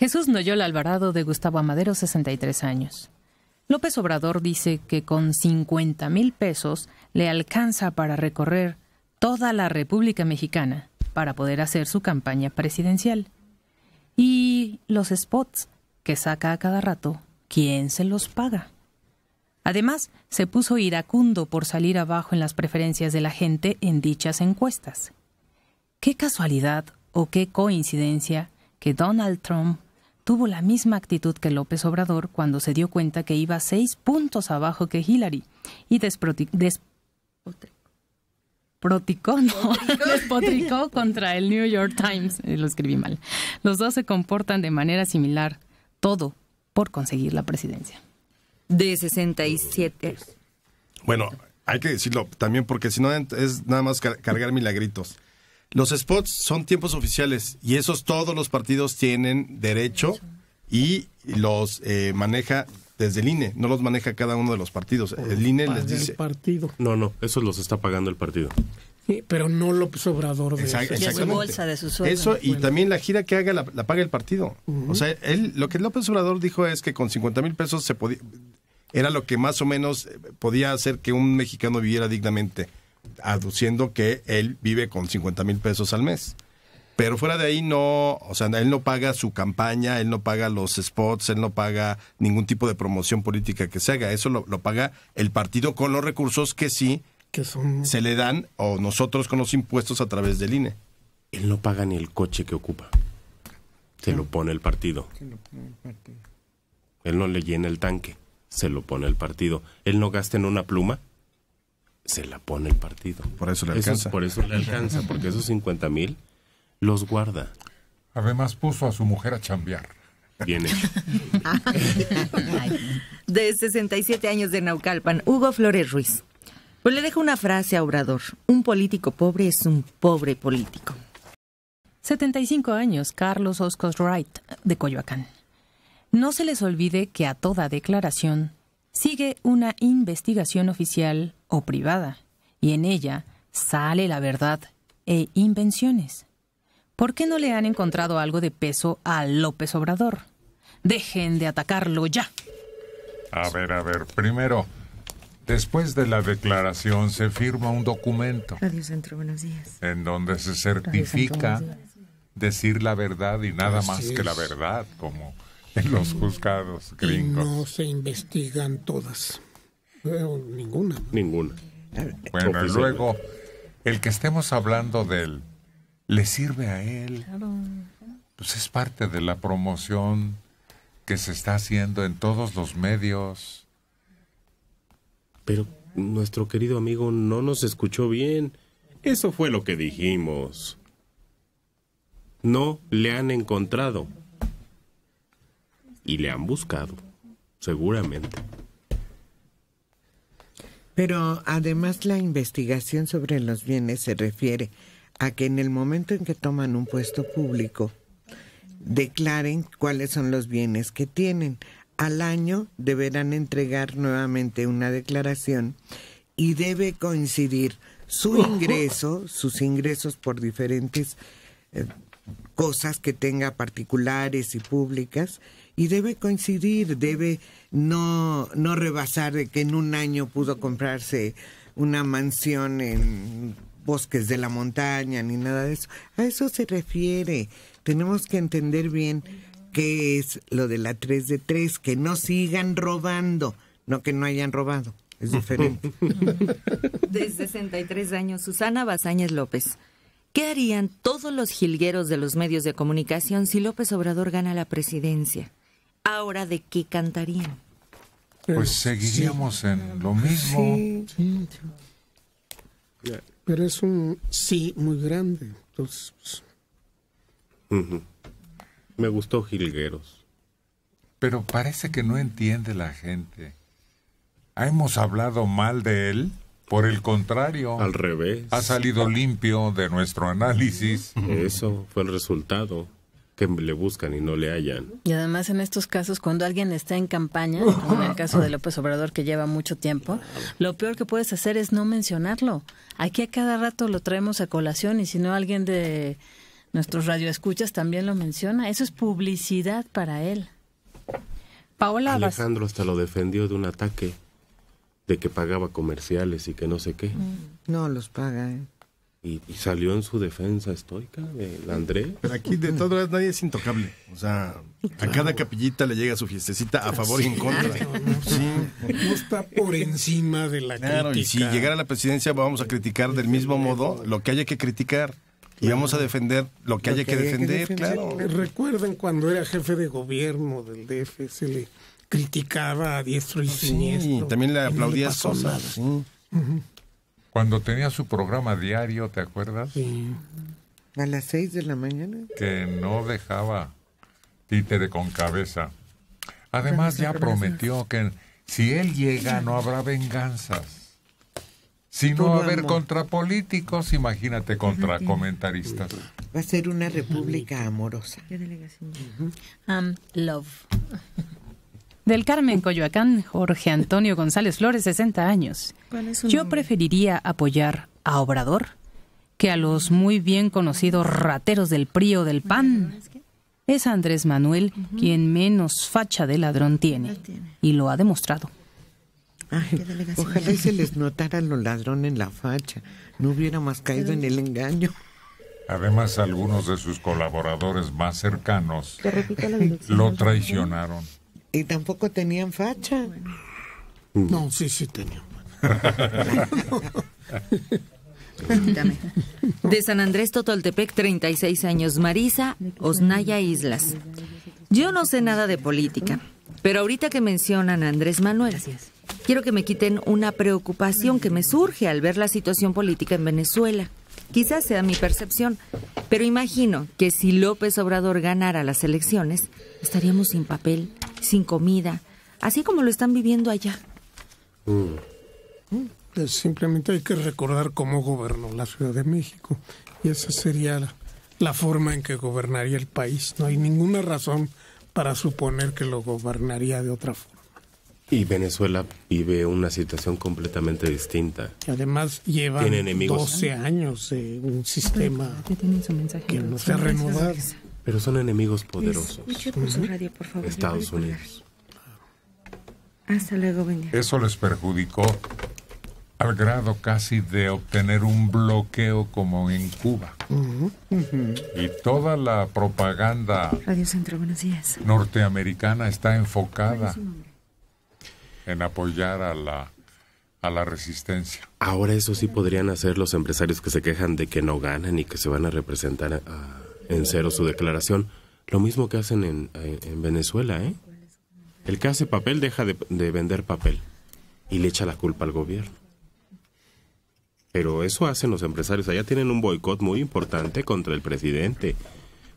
Jesús Noyola Alvarado de Gustavo Amadero, 63 años. López Obrador dice que con 50 mil pesos le alcanza para recorrer toda la República Mexicana para poder hacer su campaña presidencial. Y los spots que saca a cada rato, ¿quién se los paga? Además, se puso iracundo por salir abajo en las preferencias de la gente en dichas encuestas. Qué casualidad o qué coincidencia que Donald Trump tuvo la misma actitud que López Obrador cuando se dio cuenta que iba seis puntos abajo que Hillary y despotricó, contra el New York Times. Eh, lo escribí mal. Los dos se comportan de manera similar, todo por conseguir la presidencia. De 67. Bueno, hay que decirlo también porque si no es nada más cargar milagritos. Los spots son tiempos oficiales y esos todos los partidos tienen derecho y los eh, maneja desde el INE, no los maneja cada uno de los partidos. El INE les dice. No, no, eso los está pagando el partido. pero no López Obrador de Bolsa de Eso y también la gira que haga la, paga el partido. O sea, él, lo que López Obrador dijo es que con 50 mil pesos se podía, era lo que más o menos podía hacer que un mexicano viviera dignamente aduciendo que él vive con 50 mil pesos al mes. Pero fuera de ahí no, o sea, él no paga su campaña, él no paga los spots, él no paga ningún tipo de promoción política que se haga. Eso lo, paga el partido con los recursos que sí que se le dan o nosotros con los impuestos a través del INE. Él no paga ni el coche que ocupa. Se lo pone el partido. Se lo pone el partido. Él no le llena el tanque. Se lo pone el partido. Él no gasta en una pluma se la pone el partido. Por eso le alcanza. por eso le alcanza, porque esos 50 mil los guarda. Además puso a su mujer a chambear. Bien hecho. de 67 años de Naucalpan, Hugo Flores Ruiz. Pues le dejo una frase a Obrador. Un político pobre es un pobre político. 75 años, Carlos Oscos Wright, de Coyoacán. No se les olvide que a toda declaración sigue una investigación oficial o privada, y en ella sale la verdad e invenciones. ¿Por qué no le han encontrado algo de peso a López Obrador? Dejen de atacarlo ya. A ver, a ver, primero, después de la declaración se firma un documento. Radio Centro, buenos días. En donde se certifica decir la verdad y nada más que la verdad, como en los mm. juzgados gringos. no se investigan todas ninguna. Ninguna. Eh, bueno, luego, el que estemos hablando de él, ¿le sirve a él? Pues es parte de la promoción que se está haciendo en todos los medios. Pero nuestro querido amigo no nos escuchó bien. Eso fue lo que dijimos. No le han encontrado. Y le han buscado, seguramente. Pero además la investigación sobre los bienes se refiere a que en el momento en que toman un puesto público, declaren cuáles son los bienes que tienen. Al año deberán entregar nuevamente una declaración y debe coincidir su ingreso, sus ingresos por diferentes eh, cosas que tenga particulares y públicas, y debe coincidir, debe no, no rebasar de que en un año pudo comprarse una mansión en bosques de la montaña ni nada de eso. A eso se refiere. Tenemos que entender bien qué es lo de la 3 de 3, que no sigan robando, no que no hayan robado. Es diferente. de 63 años, Susana Bazañez López. ¿Qué harían todos los jilgueros de los medios de comunicación si López Obrador gana la presidencia? ahora de qué cantarían. Pues seguiríamos en lo mismo. Pero es un sí muy grande. Pues, Me gustó Gilgueros. Pero parece que no entiende la gente. Hemos hablado mal de él. Por el contrario, al revés. Ha salido limpio de nuestro análisis. Eso fue el resultado que le buscan y no le hallan. Y además en estos casos, cuando alguien está en campaña, como en el caso de López Obrador que lleva mucho tiempo, lo peor que puedes hacer es no mencionarlo. Aquí a cada rato lo traemos a colación y si no alguien de nuestros radioescuchas también lo menciona. Eso es publicidad para él. Paola Alejandro hasta lo defendió de un ataque de que pagaba comerciales y que no sé qué. Mm. No los paga. Eh. Y, salió en su defensa estoica el André. Pero aquí de todas maneras nadie es intocable. O sea, a cada capillita le llega su fiestecita a favor y en contra. No, sí. está por encima de la claro, crítica. Y si llegara a la presidencia vamos a criticar del mismo modo lo que haya que criticar. Y vamos a defender lo que haya que, defender, claro. Recuerden cuando era jefe de gobierno del DF, se le criticaba a diestro y siniestro. Sí, también le aplaudía a Sí. Cuando tenía su programa diario, ¿te acuerdas? Sí. A las seis de la mañana. Que no dejaba títere con cabeza. Además ya prometió que si él llega no habrá venganzas. Si no va a haber contra políticos, imagínate contra comentaristas. Va a ser una república amorosa. Um, love. Del Carmen Coyoacán, Jorge Antonio González Flores, 60 años. Yo preferiría apoyar a Obrador que a los muy bien conocidos rateros del PRI o del PAN. Es Andrés Manuel quien menos facha de ladrón tiene, y lo ha demostrado. ojalá se les notara lo ladrón en la facha, no hubiera más caído en el engaño. Además, algunos de sus colaboradores más cercanos lo traicionaron y tampoco tenían facha. No, mm. sí, sí tenían. De San Andrés Totoltepec, 36 años. Marisa Osnaya Islas. Yo no sé nada de política, pero ahorita que mencionan a Andrés Manuel, quiero que me quiten una preocupación que me surge al ver la situación política en Venezuela. Quizás sea mi percepción, pero imagino que si López Obrador ganara las elecciones, estaríamos sin papel sin comida, así como lo están viviendo allá. Mm. Mm. simplemente hay que recordar cómo gobernó la Ciudad de México y esa sería la, forma en que gobernaría el país. No hay ninguna razón para suponer que lo gobernaría de otra forma. Y Venezuela vive una situación completamente distinta. Y además lleva 12 años un sistema que no se ha renovado pero son enemigos poderosos. su radio, por favor. Estados Unidos. Hasta luego, venga. Eso les perjudicó al grado casi de obtener un bloqueo como en Cuba. Y toda la propaganda norteamericana está enfocada en apoyar a la a la resistencia. Ahora eso sí podrían hacer los empresarios que se quejan de que no ganan y que se van a representar a, en cero su declaración. Lo mismo que hacen en, Venezuela, ¿eh? El que hace papel deja de, de, vender papel y le echa la culpa al gobierno. Pero eso hacen los empresarios. Allá tienen un boicot muy importante contra el presidente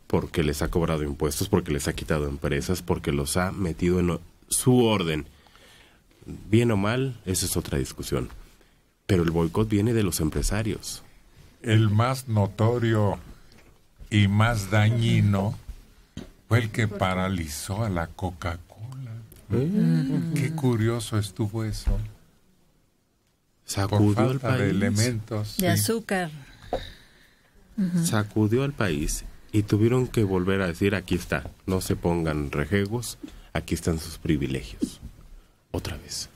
porque les ha cobrado impuestos, porque les ha quitado empresas, porque los ha metido en su orden. Bien o mal, esa es otra discusión. Pero el boicot viene de los empresarios. El más notorio y más dañino fue el que paralizó a la Coca-Cola. Mm. Qué curioso estuvo eso. Sacudió Por país. de elementos. azúcar. Sacudió al país y tuvieron que volver a decir, aquí está, no se pongan rejegos, aquí están sus privilegios. Otra vez.